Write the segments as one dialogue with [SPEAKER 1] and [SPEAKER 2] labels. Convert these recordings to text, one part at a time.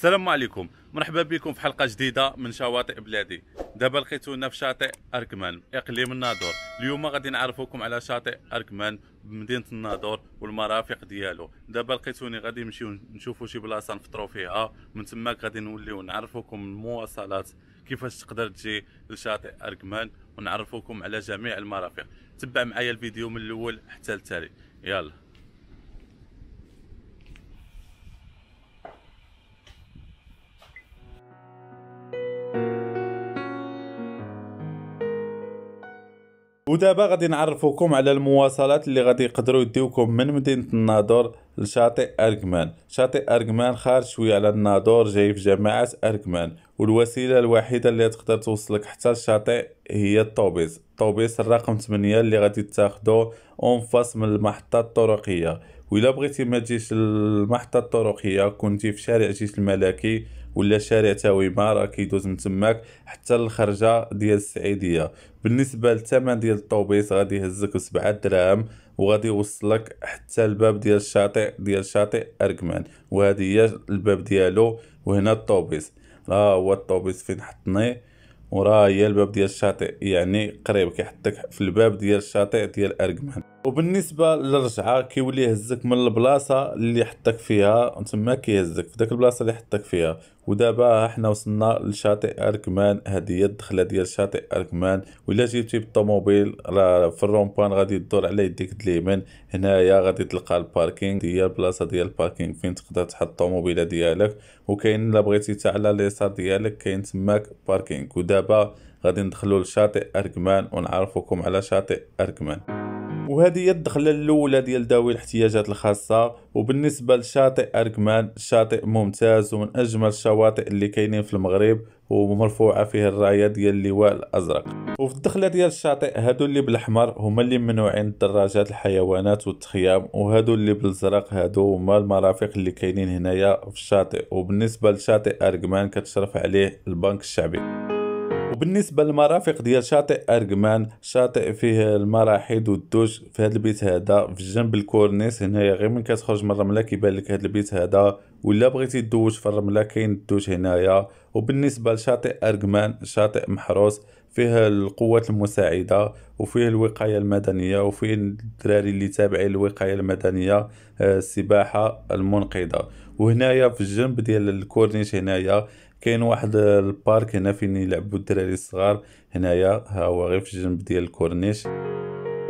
[SPEAKER 1] السلام عليكم مرحبا بكم في حلقه جديده من شواطئ بلادي دابا لقيتونا في شاطئ اركمان اقليم الناظور اليوم غادي نعرفوكم على شاطئ اركمان بمدينه الناظور والمرافق ديالو دابا لقيتوني غادي نمشيو نشوفو شي بلاصه نفطرو فيها من تماك غادي نوليو نعرفوكم المواصلات كيفاش تقدر تجي لشاطئ اركمان ونعرفوكم على جميع المرافق تبع معايا الفيديو من الاول حتى التالي يلا ودابا غادي نعرفوكم على المواصلات اللي غادي يقدروا يديوكم من مدينه الناظور لشاطئ اركمان شاطئ اركمان خارج شويه على الناظور جاي في جماعه اركمان والوسيله الوحيده اللي تقدر توصلك حتى الشاطئ هي الطوبيس الطوبيس الرقم 8 اللي غادي تاخدو أنفاس من المحطه الطرقيه وإلا بغيتي ما تجيش المحطه الطرقيه كنتي في شارع جيش الملكي ولا شارع تاويما راه كيدوز من تماك حتى الخرجه ديال السعيديه بالنسبه للثمن ديال الطوبيس غادي يهزك سبعة دراهم وغادي يوصلك حتى الباب ديال الشاطئ ديال شاطئ اركمان وهذه هي الباب ديالو وهنا الطوبيس راه هو الطوبيس فين حطني وراه هي الباب ديال الشاطئ يعني قريب كيحطك في الباب ديال الشاطئ ديال اركمان وبالنسبه للرجعه كيولي يهزك من البلاصه اللي حطك فيها تما كيهزك في داك البلاصه اللي حطك فيها ودابا حنا وصلنا لشاطئ اركمان هذه هي الدخله ديال شاطئ اركمان ولا جيتي بالطوموبيل راه في الرومبان غادي تدور على يديك اليمين هنايا غادي تلقى الباركينغ هي البلاصه ديال الباركينغ فين تقدر تحط الطوموبيله ديالك وكاين الا بغيتي حتى على اليسار ديالك كاين تماك باركينغ ودابا غادي ندخلو لشاطئ اركمان ونعرفكم على شاطئ اركمان وهذه هي الدخله الاولى ديال ذوي الاحتياجات الخاصه وبالنسبه لشاطئ اركمان شاطئ ممتاز ومن اجمل الشواطئ اللي كاينين في المغرب ومرفوعه فيه الرايه ديال اللواء الازرق وفي الدخله ديال الشاطئ هادو اللي بالاحمر هما اللي ممنوعين الدراجات الحيوانات والتخيام وهادو اللي بالزرق هادو هما المرافق اللي كاينين هنايا في الشاطئ وبالنسبه لشاطئ اركمان كتشرف عليه البنك الشعبي وبالنسبة للمرافق ديال شاطئ أرجمان شاطئ فيه المراحيض والدوش في هذا البيت هذا في جنب الكورنيس هنايا غير من كتخرج من الرملة كيبان لك هذا البيت هذا ولا بغيتي دوش في الرملة كاين الدوش هنايا وبالنسبة لشاطئ أرجمان شاطئ محروس فيه القوات المساعدة وفيه الوقاية المدنية وفيه الدراري اللي تابعين الوقاية المدنية آه، السباحة المنقذة وهنايا في الجنب ديال الكورنيش هنايا كاين واحد البارك هنا فين يلعبوا الدراري الصغار هنايا ها هو غير في الجنب ديال الكورنيش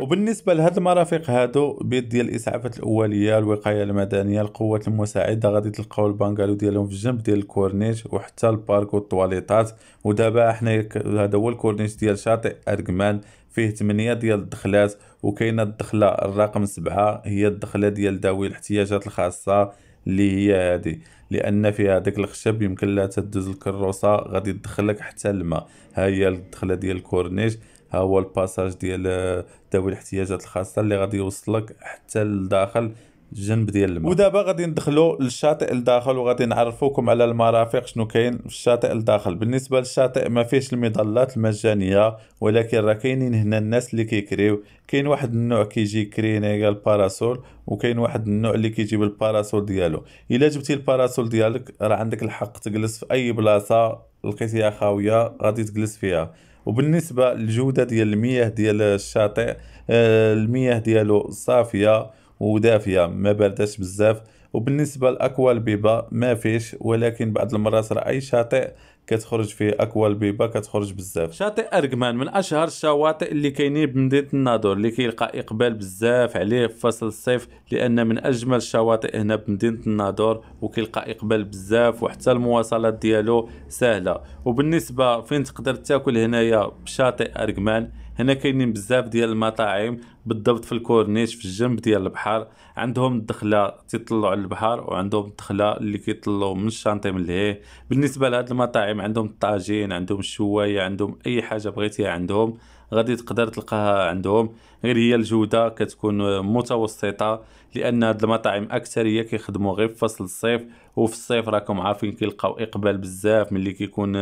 [SPEAKER 1] وبالنسبه لهاد المرافق هادو بيت ديال الاسعافات الاوليه الوقايه المدنيه القوات المساعده غادي تلقاو البنغالو ديالهم في الجنب ديال الكورنيش وحتى البارك والطواليطات ودابا حنا هذا هو الكورنيش ديال شاطئ اركمان فيه 8 ديال الدخلات وكاينه الدخله الرقم 7 هي الدخله ديال ذوي الاحتياجات الخاصه اللي هي هذه لان في هذاك الخشب يمكن لا تدوز الكروسه غادي تدخلك حتى الماء ها هي الدخله ديال الكورنيش ها هو الباساج ديال اه، ذوي الاحتياجات الخاصه اللي غادي يوصلك حتى لداخل الجنب ديال الماء ودابا غادي ندخلوا للشاطئ الداخل وغادي نعرفوكم على المرافق شنو كاين في الشاطئ الداخل بالنسبه للشاطئ ما فيش المظلات المجانيه ولكن راه كاينين هنا الناس اللي كيكريو كاين واحد النوع كيجي كري قال الباراسول وكاين واحد النوع اللي كيجي بالباراسول ديالو الا جبتي الباراسول ديالك راه عندك الحق تجلس في اي بلاصه لقيتيها خاويه غادي تجلس فيها وبالنسبه للجوده ديال المياه ديال الشاطئ آه، المياه ديالو صافيه ودافيه ما بردش بزاف وبالنسبه لاكوا البيبا ما فيش ولكن بعض المرات رأي اي شاطئ كتخرج فيه اكوا البيبا كتخرج بزاف شاطئ اركمان من اشهر الشواطئ اللي كاينين بمدينه الناظور اللي كيلقى اقبال بزاف عليه في فصل الصيف لان من اجمل الشواطئ هنا بمدينه الناظور وكيلقى اقبال بزاف وحتى المواصلات ديالو سهله وبالنسبه فين تقدر تاكل هنايا بشاطئ اركمان هنا كاينين بزاف ديال المطاعم بالضبط في الكورنيش في الجنب ديال البحر عندهم الدخله تيطلعوا على البحر وعندهم الدخله اللي كيطلعوا من الشانطي من لهيه بالنسبه لهاد المطاعم عندهم الطاجين عندهم الشوايه عندهم اي حاجه بغيتيها عندهم غادي تقدر تلقاها عندهم غير هي الجوده كتكون متوسطه لان هاد المطاعم اكثريه كيخدموا غير في فصل الصيف وفي الصيف راكم عارفين كيلقاو اقبال بزاف ملي كيكون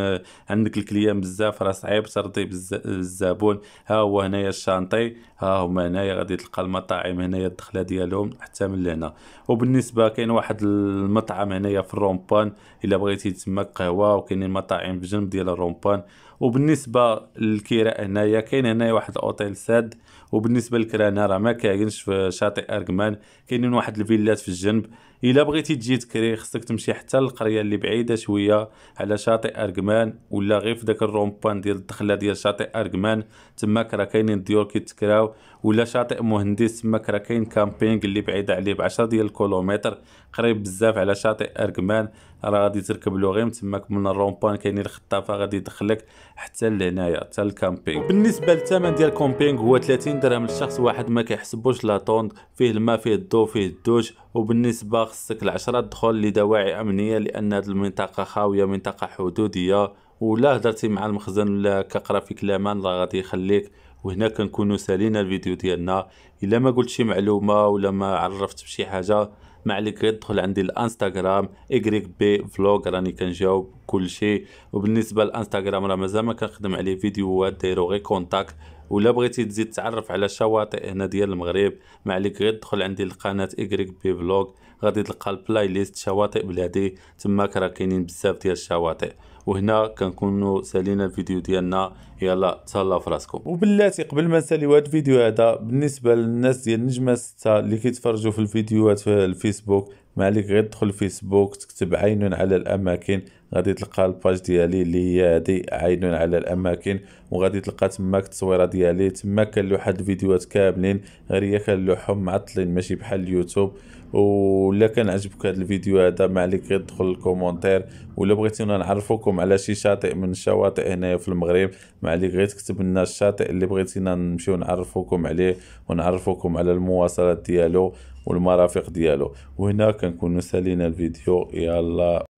[SPEAKER 1] عندك الكليان بزاف راه صعيب ترضي الزبون ها هو هنايا الشانطي ها هما هنايا غادي تلقى المطاعم هنايا الدخله ديالهم حتى من لهنا وبالنسبه كاين واحد المطعم هنايا في الرومبان الا بغيتي تما قهوه وكاينين مطاعم في جنب ديال الرومبان وبالنسبه للكراء هنايا كاين هنايا واحد الاوتيل ساد وبالنسبه للكرانه راه ما كاينش في شاطئ اركمان كاينين واحد الفيلات في الجنب الا بغيتي تجي تكري خصك تمشي حتى للقريه اللي بعيده شويه على شاطئ اركمان ولا غير في داك الرومبان ديال الدخله ديال شاطئ اركمان تماك راه كاينين الديور كيتكراو ولا شاطئ مهندس تماك راه كاين كامبينغ اللي بعيده عليه ب 10 ديال الكيلومتر قريب بزاف على شاطئ اركمان راه غادي تركب له غير تماك من الرومبان كاينين الخطافه غادي يدخلك حتى لهنايا حتى الكامبينغ بالنسبه للثمن ديال الكامبينغ هو 30 درهم للشخص واحد ما كيحسبوش لا طوند فيه الماء فيه الضو فيه الدوش وبالنسبه خصك العشرة دخول لدواعي امنيه لان هذه المنطقه خاويه منطقه حدوديه ولا هضرتي مع المخزن ولا كقرا في كلامان راه غادي يخليك وهنا كنكونوا سالينا الفيديو ديالنا الا ما قلت شي معلومه ولا ما عرفت بشي حاجه ما عليك غير دخل عندي الانستغرام اكريك بي فلوغ راني كنجاوب كل شيء وبالنسبه للانستغرام راه مازال ما كنخدم عليه فيديوهات دايرو غير كونتاكت ولا بغيتي تزيد تعرف على شواطئ هنا ديال المغرب ما عليك غير تدخل عندي القناه ايغريك بي فلوغ غادي تلقى البلاي ليست شواطئ بلادي تماك راه كاينين بزاف ديال الشواطئ وهنا كنكونوا سالينا الفيديو ديالنا يلا تهلا فراسكم وبلاتي قبل ما نساليو هاد الفيديو هذا بالنسبه للناس ديال نجمه 6 اللي كيتفرجوا في الفيديوهات في الفيسبوك ما عليك غير تدخل فيسبوك تكتب عين على الاماكن غادي تلقى الباج ديالي اللي هي هادي عين على الاماكن وغادي تلقى تماك التصويره ديالي تماك كنلوحات الفيديوهات كاملين غير هي كنلوحهم معطلين ماشي بحال اليوتيوب ولا كان عجبك هذا الفيديو هذا ما عليك غير تدخل الكومونتير ولا بغيتينا نعرفوكم على شي شاطئ من الشواطئ هنايا في المغرب ما عليك غير تكتب لنا الشاطئ اللي بغيتينا نمشيو نعرفوكم عليه ونعرفوكم على المواصلات ديالو والمرافق ديالو وهنا كنكونوا سالينا الفيديو يلا